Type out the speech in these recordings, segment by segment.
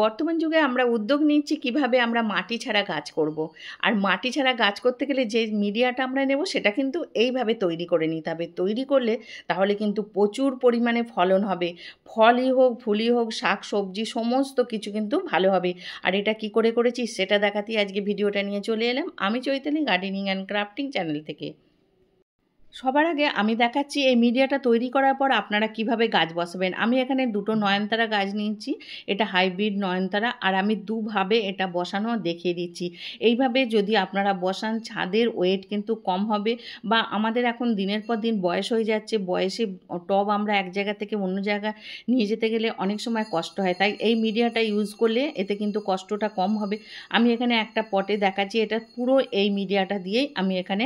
বর্তমান যুগে আমরা উদ্যোগ নিচ্ছি কিভাবে আমরা মাটি ছাড়া গাছ করব। আর মাটি ছাড়া গাছ করতে গেলে যে মিডিয়াটা আমরা নেব সেটা কিন্তু এইভাবে তৈরি করে নিতে হবে তৈরি করলে তাহলে কিন্তু প্রচুর পরিমাণে ফলন হবে ফলই হোক ফুলই হোক শাক সবজি সমস্ত কিছু কিন্তু ভালো হবে আর এটা কি করে করেছি সেটা দেখাতেই আজকে ভিডিওটা নিয়ে চলে এলাম আমি Chaitali gardening and crafting channel থেকে সবার আগে আমি দেখাচ্ছি এই মিডিয়াটা তৈরি করার পর আপনারা কিভাবে গাছ বসাবেন আমি এখানে দুটো নয়নতারা গাছ নিয়েছি এটা হাইব্রিড নয়নতারা আর আমি দুভাবে এটা বসানো দেখিয়ে দিচ্ছি এইভাবে যদি আপনারা বসান ছাদের ওয়েট কিন্তু কম হবে বা আমাদের এখন দিনের পর দিন বয়স হয়ে যাচ্ছে বয়সে টব আমরা এক জায়গা থেকে অন্য জায়গা নিয়ে যেতে গেলে অনেক সময় কষ্ট হয় তাই এই মিডিয়াটা ইউজ করলে এতে কিন্তু কষ্টটা কম হবে আমি এখানে একটা পটে দেখাচ্ছি এটা পুরো এই মিডিয়াটা দিয়েই আমি এখানে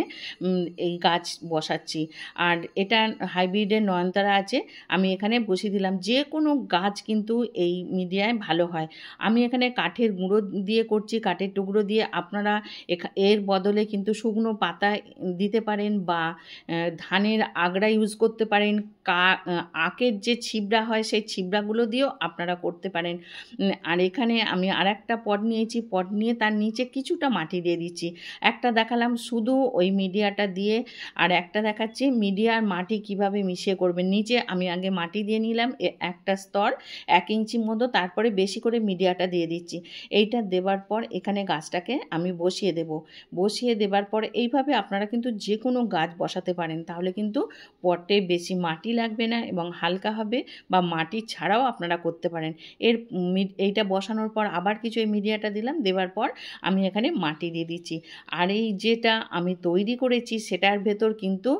এই গাছ বসা বসাচ্ছি আর এটা হাইব্রিডের নয়নতারা আছে আমি এখানে বসিয়ে দিলাম যে কোনো গাছ কিন্তু এই মিডিয়ায় ভালো হয় আমি এখানে কাঠের গুঁড়ো দিয়ে করছি কাঠের টুকরো দিয়ে আপনারা এর বদলে কিন্তু শুকনো পাতা দিতে পারেন বা ধানের আগড়া ইউজ করতে পারেন কা আঁকের যে ছিবড়া হয় সেই ছিবড়াগুলো দিয়েও আপনারা করতে পারেন আর এখানে আমি আর একটা পট নিয়েছি পট নিয়ে তার নিচে কিছুটা মাটি দিয়ে দিচ্ছি একটা দেখালাম শুধু ওই মিডিয়াটা দিয়ে আর একটা দেখাচ্ছি মিডিয়া আর মাটি কিভাবে মিশিয়ে করবেন নিচে আমি আগে মাটি দিয়ে নিলাম একটা স্তর এক ইঞ্চি মতো তারপরে বেশি করে মিডিয়াটা দিয়ে দিচ্ছি এইটা দেবার পর এখানে গাছটাকে আমি বসিয়ে দেব বসিয়ে দেবার পর এইভাবে আপনারা কিন্তু যে কোনো গাছ বসাতে পারেন তাহলে কিন্তু পটে বেশি মাটি লাগবে না এবং হালকা হবে বা মাটি ছাড়াও আপনারা করতে পারেন এর এইটা বসানোর পর আবার কিছু এই মিডিয়াটা দিলাম দেবার পর আমি এখানে মাটি দিয়ে দিচ্ছি আর এই যেটা আমি তৈরি করেছি সেটার ভেতর কিন্তু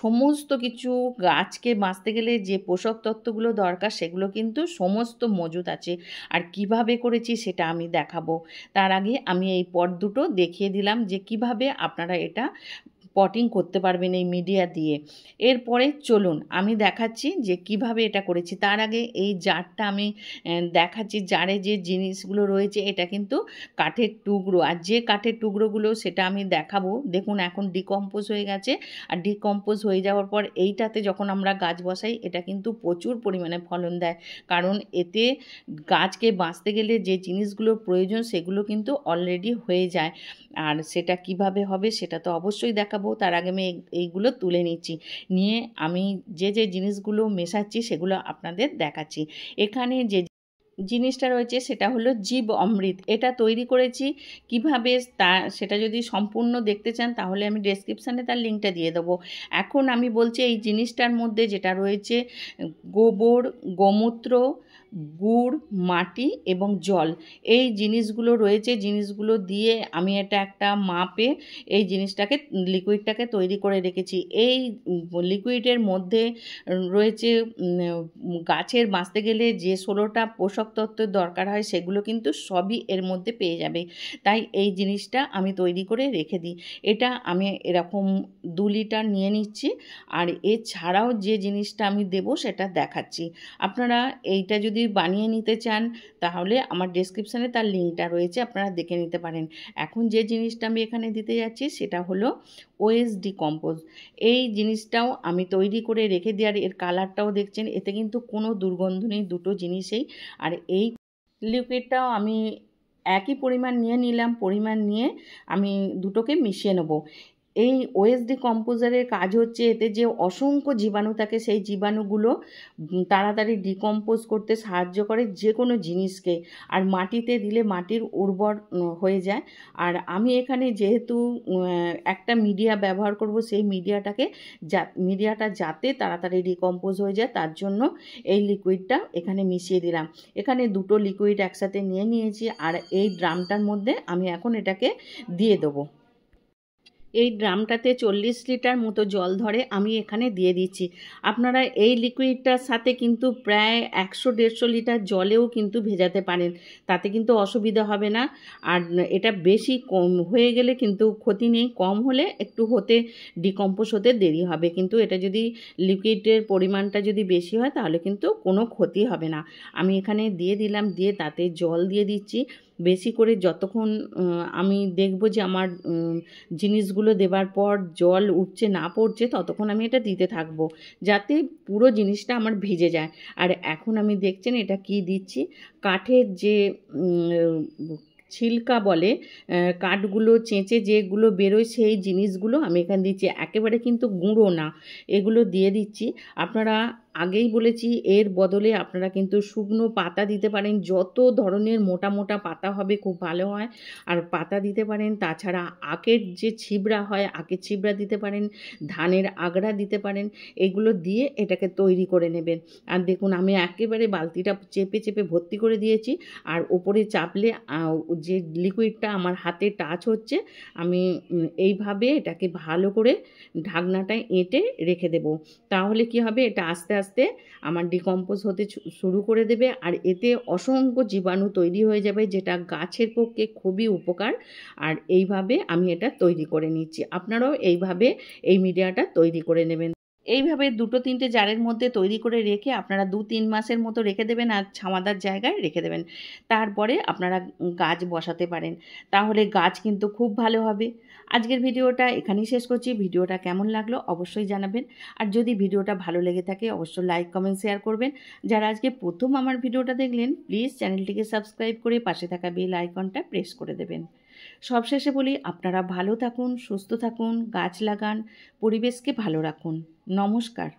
সমস্ত কিছু গাছকে বাঁচতে গেলে যে পোষক তত্ত্বগুলো দরকার সেগুলো কিন্তু সমস্ত মজুদ আছে আর কিভাবে করেছি সেটা আমি দেখাবো তার আগে আমি এই পট দুটো দেখিয়ে দিলাম যে কিভাবে আপনারা এটা স্পটিং করতে পারবেন এই মিডিয়া দিয়ে এরপরে চলুন আমি দেখাচ্ছি যে কিভাবে এটা করেছি তার আগে এই জারটা আমি দেখাচ্ছি জারে যে জিনিসগুলো রয়েছে এটা কিন্তু কাঠের টুকরো আর যে কাঠের টুকরোগুলো সেটা আমি দেখাবো দেখুন এখন ডিকম্পোজ হয়ে গেছে আর ডিকম্পোজ হয়ে যাওয়ার পর এইটাতে যখন আমরা গাছ বসাই এটা কিন্তু প্রচুর পরিমাণে ফলন দেয় কারণ এতে গাছকে বাঁচতে গেলে যে জিনিসগুলোর প্রয়োজন সেগুলো কিন্তু অলরেডি হয়ে যায় আর সেটা কিভাবে হবে সেটা তো অবশ্যই দেখাবো দেখাবো তার আগে আমি এইগুলো তুলে নিচ্ছি নিয়ে আমি যে যে জিনিসগুলো মেশাচ্ছি সেগুলো আপনাদের দেখাচ্ছি এখানে যে জিনিসটা রয়েছে সেটা হলো জীব অমৃত এটা তৈরি করেছি কিভাবে তা সেটা যদি সম্পূর্ণ দেখতে চান তাহলে আমি ডেসক্রিপশানে তার লিঙ্কটা দিয়ে দেবো এখন আমি বলছি এই জিনিসটার মধ্যে যেটা রয়েছে গোবর গোমূত্র গুড় মাটি এবং জল এই জিনিসগুলো রয়েছে জিনিসগুলো দিয়ে আমি এটা একটা মাপে এই জিনিসটাকে লিকুইডটাকে তৈরি করে রেখেছি এই লিকুইডের মধ্যে রয়েছে গাছের বাঁচতে গেলে যে ষোলোটা পোষক তত্ত্বের দরকার হয় সেগুলো কিন্তু সবই এর মধ্যে পেয়ে যাবে তাই এই জিনিসটা আমি তৈরি করে রেখে দিই এটা আমি এরকম দু লিটার নিয়ে নিচ্ছি আর এছাড়াও যে জিনিসটা আমি দেব সেটা দেখাচ্ছি আপনারা এইটা যদি যদি বানিয়ে নিতে চান তাহলে আমার ডেসক্রিপশানে তার লিঙ্কটা রয়েছে আপনারা দেখে নিতে পারেন এখন যে জিনিসটা আমি এখানে দিতে যাচ্ছি সেটা হলো ওএস কম্পোজ এই জিনিসটাও আমি তৈরি করে রেখে দিই আর এর কালারটাও দেখছেন এতে কিন্তু কোনো দুর্গন্ধ নেই দুটো জিনিসেই আর এই লিকুইডটাও আমি একই পরিমাণ নিয়ে নিলাম পরিমাণ নিয়ে আমি দুটোকে মিশিয়ে নেবো এই ওএসডি কম্পোজারের কাজ হচ্ছে এতে যে অসংখ্য জীবাণু থাকে সেই জীবাণুগুলো তাড়াতাড়ি ডিকম্পোজ করতে সাহায্য করে যে কোনো জিনিসকে আর মাটিতে দিলে মাটির উর্বর হয়ে যায় আর আমি এখানে যেহেতু একটা মিডিয়া ব্যবহার করব সেই মিডিয়াটাকে যা মিডিয়াটা যাতে তাড়াতাড়ি ডিকম্পোজ হয়ে যায় তার জন্য এই লিকুইডটা এখানে মিশিয়ে দিলাম এখানে দুটো লিকুইড একসাথে নিয়ে নিয়েছি আর এই ড্রামটার মধ্যে আমি এখন এটাকে দিয়ে দেবো এই ড্রামটাতে চল্লিশ লিটার মতো জল ধরে আমি এখানে দিয়ে দিচ্ছি আপনারা এই লিকুইডটার সাথে কিন্তু প্রায় একশো দেড়শো লিটার জলেও কিন্তু ভেজাতে পারেন তাতে কিন্তু অসুবিধা হবে না আর এটা বেশি কম হয়ে গেলে কিন্তু ক্ষতি নেই কম হলে একটু হতে ডিকম্পোজ হতে দেরি হবে কিন্তু এটা যদি লিকুইডের পরিমাণটা যদি বেশি হয় তাহলে কিন্তু কোনো ক্ষতি হবে না আমি এখানে দিয়ে দিলাম দিয়ে তাতে জল দিয়ে দিচ্ছি বেশি করে যতক্ষণ আমি দেখব যে আমার জিনিসগুলো দেবার পর জল উঠছে না পড়ছে ততক্ষণ আমি এটা দিতে থাকব যাতে পুরো জিনিসটা আমার ভিজে যায় আর এখন আমি দেখছেন এটা কি দিচ্ছি কাঠের যে ছিলকা বলে কাঠগুলো চেঁচে যেগুলো বেরোয় সেই জিনিসগুলো আমি এখানে দিচ্ছি একেবারে কিন্তু গুঁড়ো না এগুলো দিয়ে দিচ্ছি আপনারা আগেই বলেছি এর বদলে আপনারা কিন্তু শুকনো পাতা দিতে পারেন যত ধরনের মোটা মোটা পাতা হবে খুব ভালো হয় আর পাতা দিতে পারেন তাছাড়া আখের যে ছিবড়া হয় আখের ছিবড়া দিতে পারেন ধানের আগড়া দিতে পারেন এগুলো দিয়ে এটাকে তৈরি করে নেবেন আর দেখুন আমি একেবারে বালতিটা চেপে চেপে ভর্তি করে দিয়েছি আর ওপরে চাপলে যে লিকুইডটা আমার হাতে টাচ হচ্ছে আমি এইভাবে এটাকে ভালো করে ঢাকনাটা এঁটে রেখে দেব তাহলে কি হবে এটা আস্তে আস্তে আমার ডিকম্পোজ হতে শুরু করে দেবে আর এতে অসংখ্য জীবাণু তৈরি হয়ে যাবে যেটা গাছের পক্ষে খুবই উপকার আর এইভাবে আমি এটা তৈরি করে নিচ্ছি আপনারাও এইভাবে এই মিডিয়াটা তৈরি করে নেবেন এইভাবে দুটো তিনটে জারের মধ্যে তৈরি করে রেখে আপনারা দু তিন মাসের মতো রেখে দেবেন আর ছামাদার জায়গায় রেখে দেবেন তারপরে আপনারা গাছ বসাতে পারেন তাহলে গাছ কিন্তু খুব ভালো হবে আজকের ভিডিওটা এখানেই শেষ করছি ভিডিওটা কেমন লাগলো অবশ্যই জানাবেন আর যদি ভিডিওটা ভালো লেগে থাকে অবশ্যই লাইক কমেন্ট শেয়ার করবেন যারা আজকে প্রথম আমার ভিডিওটা দেখলেন প্লিজ চ্যানেলটিকে সাবস্ক্রাইব করে পাশে থাকা বেল আইকনটা প্রেস করে দেবেন সবশেষে বলি আপনারা ভালো থাকুন সুস্থ থাকুন গাছ লাগান পরিবেশকে ভালো রাখুন নমস্কার